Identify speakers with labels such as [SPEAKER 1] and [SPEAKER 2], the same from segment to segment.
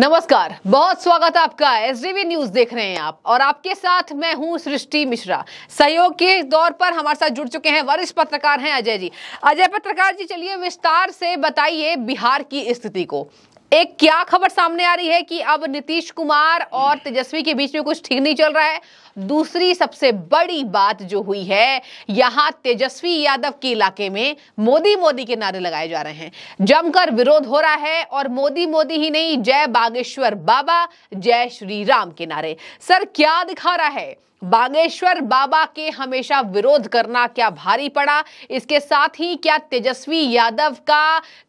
[SPEAKER 1] नमस्कार बहुत स्वागत है आपका एस न्यूज देख रहे हैं आप और आपके साथ मैं हूं सृष्टि मिश्रा सहयोग के दौर पर हमारे साथ जुड़ चुके हैं वरिष्ठ पत्रकार हैं अजय जी अजय पत्रकार जी चलिए विस्तार से बताइए बिहार की स्थिति को एक क्या खबर सामने आ रही है कि अब नीतीश कुमार और तेजस्वी के बीच में कुछ ठीक नहीं चल रहा है दूसरी सबसे बड़ी बात जो हुई है यहां तेजस्वी यादव के इलाके में मोदी मोदी के नारे लगाए जा रहे हैं जमकर विरोध हो रहा है और मोदी मोदी ही नहीं जय बागेश्वर बाबा जय श्री राम के नारे सर क्या दिखा रहा है बागेश्वर बाबा के हमेशा विरोध करना क्या भारी पड़ा इसके साथ ही क्या तेजस्वी यादव का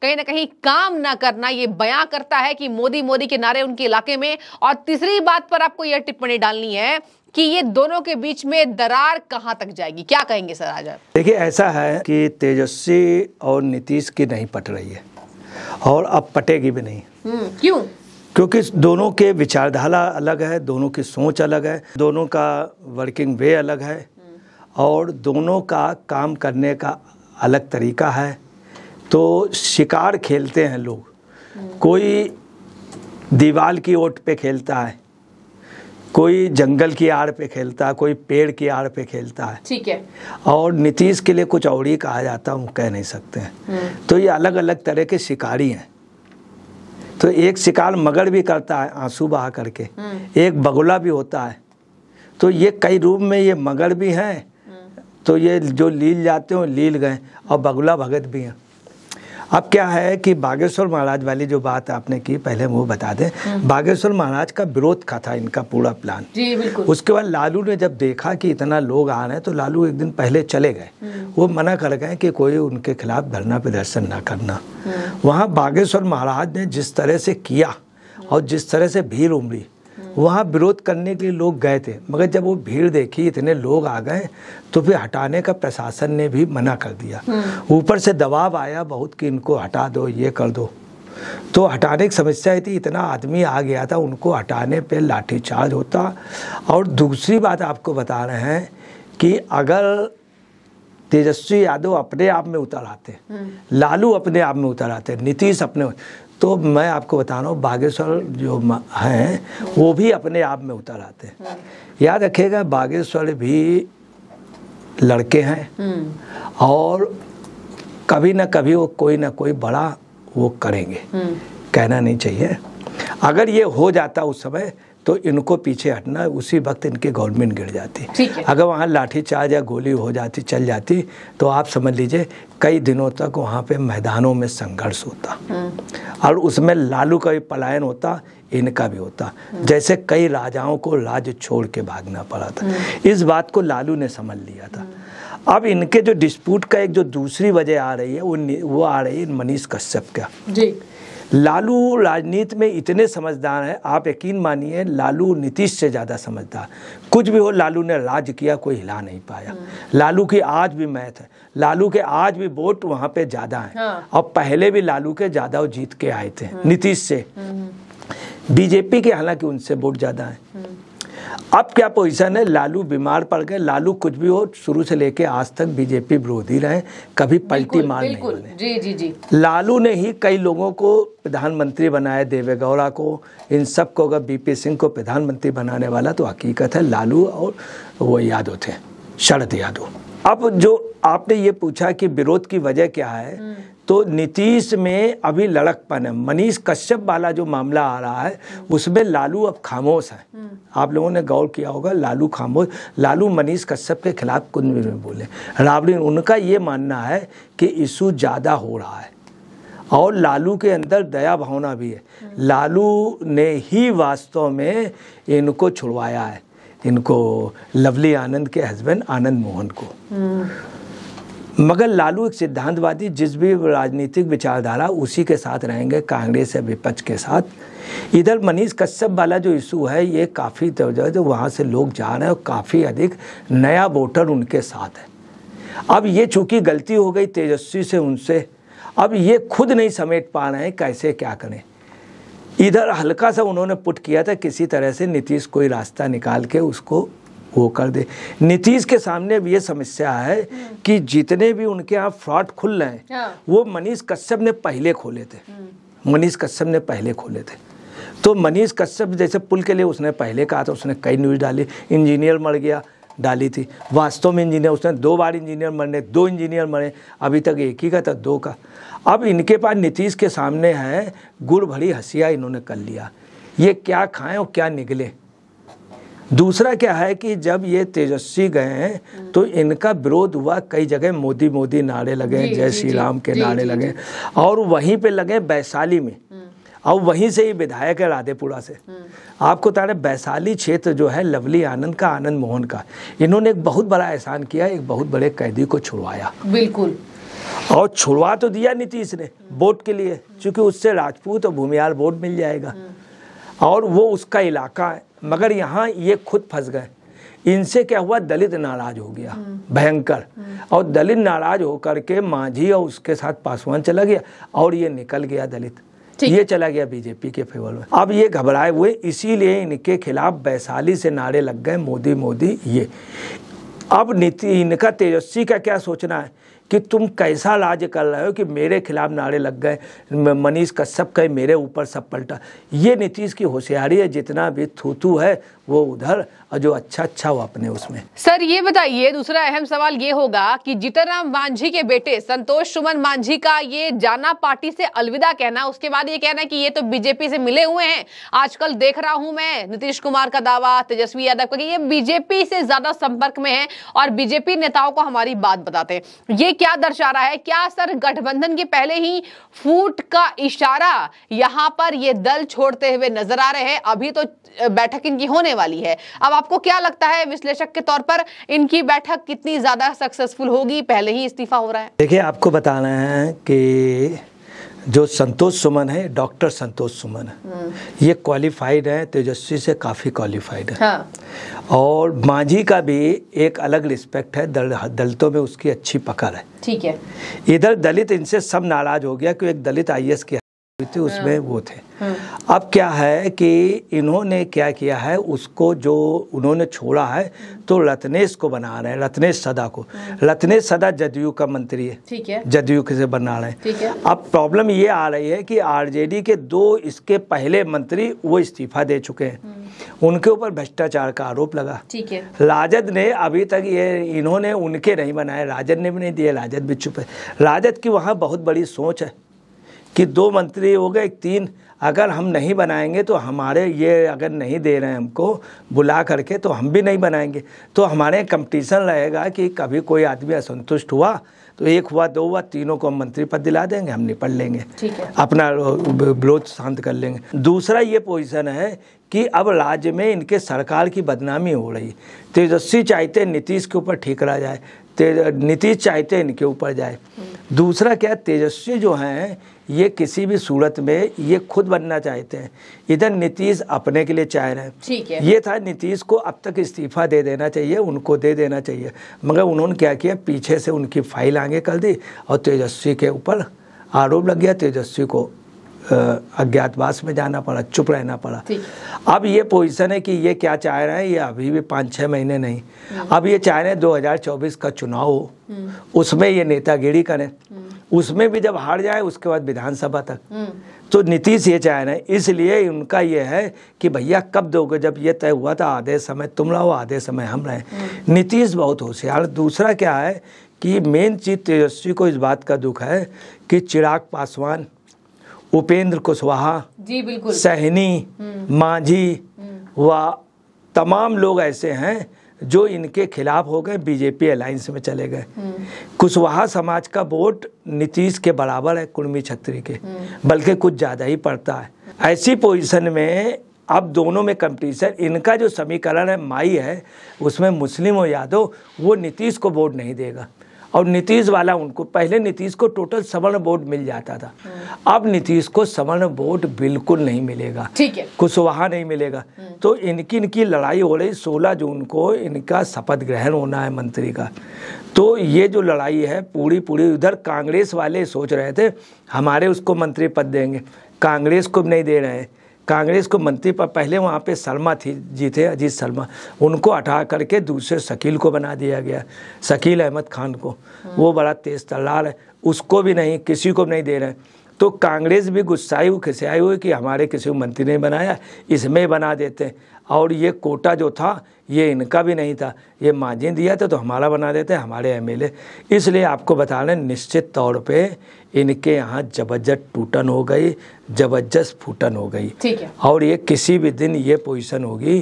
[SPEAKER 1] कहीं ना कहीं काम ना करना यह बयां करता है कि मोदी मोदी के नारे उनके इलाके में और तीसरी बात पर आपको यह टिप्पणी डालनी है कि ये दोनों के बीच में दरार कहां तक जाएगी क्या कहेंगे सर आज
[SPEAKER 2] देखिए ऐसा है कि तेजस्वी और नीतीश की नहीं पट रही है और अब पटेगी भी नहीं हम्म, क्यों क्योंकि दोनों के विचारधारा अलग है दोनों की सोच अलग है दोनों का वर्किंग वे अलग है और दोनों का काम करने का अलग तरीका है तो शिकार खेलते हैं लोग कोई दीवार की ओट पे खेलता है कोई जंगल की आड़ पे खेलता है कोई पेड़ की आड़ पे खेलता है ठीक है और नीतीश के लिए कुछ और ही कहा जाता वो कह नहीं सकते हैं हम्म। तो ये अलग अलग तरह के शिकारी हैं तो एक शिकार मगर भी करता है आंसू बहा करके हम्म। एक बगुला भी होता है तो ये कई रूप में ये मगर भी हैं हम्म। तो ये जो लील जाते हो लील गए और बगुला भगत भी हैं अब क्या है कि बागेश्वर महाराज वाली जो बात आपने की पहले वो बता दें हम्म। बागेश्वर महाराज का विरोध का था इनका पूरा प्लान जी बिल्कुल उसके बाद लालू ने जब देखा कि इतना लोग आ रहे हैं तो लालू एक दिन पहले चले गए हम्म। वो मना कर गए कि कोई उनके खिलाफ धरना प्रदर्शन ना करना हम्म। वहाँ बागेश्वर महाराज ने जिस तरह से किया और जिस तरह से भीड़ उमड़ी वहाँ विरोध करने के लिए लोग गए थे मगर जब वो भीड़ देखी इतने लोग आ गए तो फिर हटाने का प्रशासन ने भी मना कर दिया हम्म। ऊपर से दबाव आया बहुत कि इनको हटा दो ये कर दो तो हटाने की समस्या थी इतना आदमी आ गया था उनको हटाने पे लाठीचार्ज होता और दूसरी बात आपको बता रहे हैं कि अगर तेजस्वी यादव अपने आप में उतर आते हम्म। लालू अपने आप में उतर आते नीतीश अपने तो मैं आपको बता रहा हूँ बागेश्वर जो हैं वो भी अपने आप में उतर आते हैं हम्म। याद रखिएगा बागेश्वर भी लड़के हैं हम्म। और कभी ना कभी वो कोई ना कोई बड़ा वो करेंगे हम्म। कहना नहीं चाहिए अगर ये हो जाता उस समय तो इनको पीछे हटना उसी वक्त इनकी गवर्नमेंट गिर जाती अगर वहाँ लाठीचार्ज या गोली हो जाती चल जाती तो आप समझ लीजिए कई दिनों तक वहाँ पे मैदानों में संघर्ष होता हम्म। और उसमें लालू का भी पलायन होता इनका भी होता हम्म। जैसे कई राजाओं को राज छोड़ के भागना पड़ा था हम्म। इस बात को लालू ने समझ लिया था अब इनके जो डिस्प्यूट का एक जो दूसरी वजह आ रही है वो वो आ रही है मनीष कश्यप का जी लालू राजनीति में इतने समझदार हैं आप यकीन मानिए लालू नीतीश से ज़्यादा समझदार कुछ भी हो लालू ने राज किया कोई हिला नहीं पाया हाँ। लालू की आज भी मैथ है लालू के आज भी वोट वहाँ पे ज़्यादा हैं हाँ। और पहले भी लालू के ज़्यादा जीत के आए थे हाँ। नीतीश से हाँ। बीजेपी के हालांकि उनसे वोट ज़्यादा हैं अब क्या पोजीशन है लालू बीमार पड़ गए लालू कुछ भी हो शुरू से लेके आज तक बीजेपी विरोधी रहे कभी पलटी मार
[SPEAKER 1] नहीं जी जी जी
[SPEAKER 2] लालू ने ही कई लोगों को प्रधानमंत्री बनाया देवेगौड़ा को इन सब को अगर बीपी सिंह को प्रधानमंत्री बनाने वाला तो हकीकत है लालू और वो यादव थे शरद यादव अब जो आपने ये पूछा कि विरोध की वजह क्या है हम्म। तो नीतीश में अभी लड़कपन है मनीष कश्यप वाला जो मामला आ रहा है हम्म। उसमें लालू अब खामोश है हम्म। आप लोगों ने गौर किया होगा लालू खामोश लालू मनीष कश्यप के खिलाफ कुंद में बोले राबड़ी उनका ये मानना है कि इशू ज़्यादा हो रहा है और लालू के अंदर दया भावना भी है लालू ने ही वास्तव में इनको छुड़वाया है इनको लवली आनंद के हस्बैंड आनंद मोहन को मगर लालू एक सिद्धांतवादी जिस भी राजनीतिक विचारधारा उसी के साथ रहेंगे कांग्रेस या विपक्ष के साथ इधर मनीष कश्यप वाला जो इशू है ये काफ़ी तो जो तो वहाँ से लोग जा रहे हैं और काफ़ी अधिक नया वोटर उनके साथ है अब ये चूंकि गलती हो गई तेजस्वी से उनसे अब ये खुद नहीं समेट पा रहे हैं कैसे क्या करें इधर हल्का सा उन्होंने पुट किया था किसी तरह से नीतीश कोई रास्ता निकाल के उसको वो कर दे नीतीश के सामने भी ये समस्या है कि जितने भी उनके यहाँ फ्रॉड खुल रहे हैं हाँ। वो मनीष कश्यप ने पहले खोले थे मनीष कश्यप ने पहले खोले थे तो मनीष कश्यप जैसे पुल के लिए उसने पहले कहा था उसने कई न्यूज़ डाली इंजीनियर मर गया डाली थी वास्तव में इंजीनियर उसने दो बार इंजीनियर मरने दो इंजीनियर मरे अभी तक एक ही का था दो का अब इनके पास नीतीश के सामने है गुड़ भरी हसिया इन्होंने कर लिया ये क्या खाएं और क्या निकले दूसरा क्या है कि जब ये तेजस्वी गए हैं तो इनका विरोध हुआ कई जगह मोदी मोदी नारे लगे जय श्री राम के नारे लगे और वहीं पे लगे वैशाली में और हम्म। वहीं से ही विधायक है राधेपुरा से हम्म। आपको तारे वैशाली क्षेत्र जो है लवली आनंद का आनंद मोहन का इन्होंने एक बहुत बड़ा एहसान किया एक बहुत बड़े कैदी को छुड़वाया बिल्कुल और छुड़वा तो दिया नीतीश ने वोट के लिए क्योंकि उससे राजपूत और भूमिहार वोट मिल जाएगा हम्म। और वो उसका इलाका है मगर यहाँ ये खुद फंस गए इनसे क्या हुआ दलित नाराज हो गया हम्म। भयंकर हम्म। और दलित नाराज होकर के मांझी और उसके साथ पासवान चला गया और ये निकल गया दलित ये चला गया बीजेपी के फेवर में अब ये घबराए हुए इसीलिए इनके खिलाफ वैशाली से नारे लग गए मोदी मोदी ये अब नीति इनका तेजस्वी का क्या सोचना है कि तुम कैसा लाज कर रहे हो कि मेरे खिलाफ नारे लग गए मनीष कश्यप कहे मेरे ऊपर सब पलटा ये नीतीश की होशियारी है जितना भी थूथू है वो उधर और जो अच्छा अच्छा वो अपने
[SPEAKER 1] उसमें सर ये बताइए दूसरा अहम सवाल ये होगा कि जीतनराम मांझी के बेटे संतोष सुमन मांझी का ये जाना पार्टी से अलविदा कहना उसके बाद ये कहना कि ये तो बीजेपी से मिले हुए हैं आजकल देख रहा हूं मैं नीतीश कुमार का दावा तेजस्वी यादव का ये बीजेपी से ज्यादा संपर्क में है और बीजेपी नेताओं को हमारी बात बताते हैं ये क्या दर्शा रहा है क्या सर गठबंधन के पहले ही फूट का इशारा यहां पर ये दल छोड़ते हुए नजर आ रहे हैं अभी तो बैठक इनकी होने वाली है अब आपको क्या लगता है विश्लेषक के तौर पर इनकी बैठक कितनी ज्यादा सक्सेसफुल होगी पहले ही इस्तीफा हो रहा है
[SPEAKER 2] देखिए आपको बताना है कि जो संतोष सुमन है डॉक्टर संतोष सुमन है हम्म। ये क्वालिफाइड है तेजस्वी से काफ़ी क्वालिफाइड है हाँ। और मांझी का भी एक अलग रिस्पेक्ट है दल, दलितों में उसकी अच्छी पकड़ है ठीक है इधर दलित इनसे सब नाराज हो गया कि एक दलित आई के थी उसमें हाँ। वो थे हाँ। अब क्या है कि इन्होंने क्या किया है उसको जो उन्होंने छोड़ा है तो लतनेश को बना रहे हैं लतनेश सदा को लतनेश हाँ। सदा जदयू का मंत्री है ठीक है जदयू से बना रहे हैं अब प्रॉब्लम ये आ रही है कि आरजेडी के दो इसके पहले मंत्री वो इस्तीफा दे चुके हैं उनके ऊपर भ्रष्टाचार का आरोप लगा ठीक है राजद ने अभी तक ये इन्होंने उनके नहीं बनाए राजद ने भी नहीं दिए राजद भी चुप है राजद की वहाँ बहुत बड़ी सोच है कि दो मंत्री हो गए तीन अगर हम नहीं बनाएंगे तो हमारे ये अगर नहीं दे रहे हैं हमको बुला करके तो हम भी नहीं बनाएंगे तो हमारे कंपटीशन रहेगा कि कभी कोई आदमी असंतुष्ट हुआ तो एक हुआ दो हुआ तीनों को हम मंत्री पद दिला देंगे हम निपट लेंगे अपना विरोध शांत कर लेंगे दूसरा ये पोजिशन है कि अब राज्य में इनके सरकार की बदनामी हो रही तेजस्वी चाहते नीतीश के ऊपर ठीकरा जाए नीतीश चाहते हैं इनके ऊपर जाए दूसरा क्या तेजस्वी जो हैं ये किसी भी सूरत में ये खुद बनना चाहते हैं इधर नीतीश अपने के लिए चाह रहे हैं ठीक है ये था नीतीश को अब तक इस्तीफा दे देना चाहिए उनको दे देना चाहिए मगर उन्होंने क्या किया पीछे से उनकी फाइल आगे कर दी और तेजस्वी के ऊपर आरोप लग गया तेजस्वी को अज्ञातवास में जाना पड़ा चुप रहना पड़ा अब ये पोजीशन है कि ये क्या चाह रहे हैं ये अभी भी पाँच छः महीने नहीं हम्म। अब ये चाह रहे हैं 2024 का चुनाव हो हम्म। उसमें ये नेतागिरी करें हम्म। उसमें भी जब हार जाए उसके बाद विधानसभा तक तो नीतीश ये चाह रहे हैं इसलिए उनका ये है कि भैया कब दोगे जब ये तय हुआ था आधे समय तुम रहो आधे समय हम रहे नीतीश बहुत होशियार दूसरा क्या है कि मेन चीज तेजस्वी को इस बात का दुख है कि चिराग पासवान उपेंद्र कुशवाहा
[SPEAKER 1] जी बिल्कुल सहनी
[SPEAKER 2] हम्म। मांझी हम्म। व तमाम लोग ऐसे हैं जो इनके खिलाफ हो गए बीजेपी अलायंस में चले गए हम्म। कुशवाहा समाज का वोट नीतीश के बराबर है कुर्मी छत्री के बल्कि कुछ ज़्यादा ही पड़ता है ऐसी पोजीशन में अब दोनों में कंपटीशन इनका जो समीकरण है माई है उसमें मुस्लिम और यादव तो, वो नीतीश को वोट नहीं देगा और नीतीश वाला उनको पहले नीतीश को टोटल सवर्ण बोर्ड मिल जाता था हाँ। अब नीतीश को सवर्ण बोर्ड बिल्कुल नहीं मिलेगा ठीक है कुशवाहा नहीं मिलेगा हाँ। तो इनकी इनकी लड़ाई हो रही सोलह जून को इनका शपथ ग्रहण होना है मंत्री का तो ये जो लड़ाई है पूरी पूरी उधर कांग्रेस वाले सोच रहे थे हमारे उसको मंत्री पद देंगे कांग्रेस को नहीं दे रहे हैं कांग्रेस को मंत्री पर पहले वहाँ पे शर्मा थी जी थे अजीत शर्मा उनको हटा करके दूसरे शकील को बना दिया गया शकील अहमद खान को वो बड़ा तेज तलाल है उसको भी नहीं किसी को नहीं दे रहे तो कांग्रेस भी गुस्साई हुई खिसाई हुई कि हमारे किसी को मंत्री नहीं बनाया इसमें बना देते हैं और ये कोटा जो था ये इनका भी नहीं था ये माजिन दिया था तो हमारा बना देते हैं हमारे एमएलए इसलिए आपको बता रहे निश्चित तौर पे इनके यहाँ जबरदस्त टूटन हो गई जबरदस्त फूटन हो गई ठीक है और ये किसी भी दिन ये पोजीशन होगी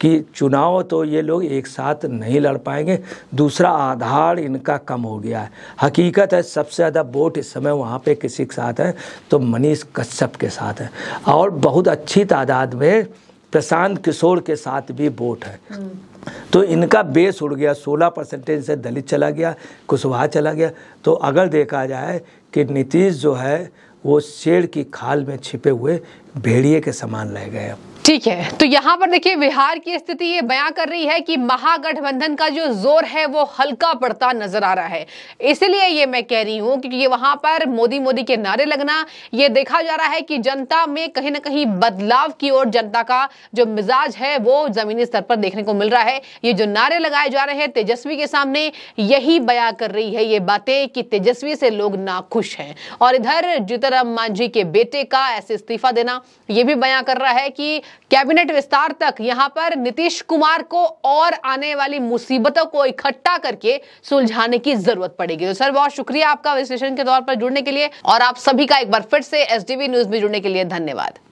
[SPEAKER 2] कि चुनाव तो ये लोग एक साथ नहीं लड़ पाएंगे दूसरा आधार इनका कम हो गया है हकीकत है सबसे ज़्यादा वोट इस समय वहाँ पर किसी के साथ है तो मनीष कश्यप के साथ है और बहुत अच्छी तादाद में प्रशांत किशोर के साथ भी वोट है तो इनका बेस उड़ गया 16 परसेंटेज से दलित चला गया कुशवाहा चला गया तो अगर देखा जाए कि नीतीश जो है वो शेर की खाल में छिपे हुए भेड़िए के समान
[SPEAKER 1] रह गए अब ठीक है तो यहाँ पर देखिए बिहार की स्थिति ये बयां कर रही है कि महागठबंधन का जो जोर है वो हल्का पड़ता नजर आ रहा है इसलिए ये मैं कह रही हूँ क्योंकि वहां पर मोदी मोदी के नारे लगना ये देखा जा रहा है कि जनता में कहीं ना कहीं बदलाव की ओर जनता का जो मिजाज है वो जमीनी स्तर पर देखने को मिल रहा है ये जो नारे लगाए जा रहे हैं तेजस्वी के सामने यही बया कर रही है ये बातें कि तेजस्वी से लोग नाखुश हैं और इधर जीतराम मांझी के बेटे का ऐसे इस्तीफा देना ये भी बया कर रहा है कि कैबिनेट विस्तार तक यहां पर नीतीश कुमार को और आने वाली मुसीबतों को इकट्ठा करके सुलझाने की जरूरत पड़ेगी तो सर बहुत शुक्रिया आपका विश्लेषण के तौर पर जुड़ने के लिए और आप सभी का एक बार फिर से एसडीवी न्यूज में जुड़ने के लिए धन्यवाद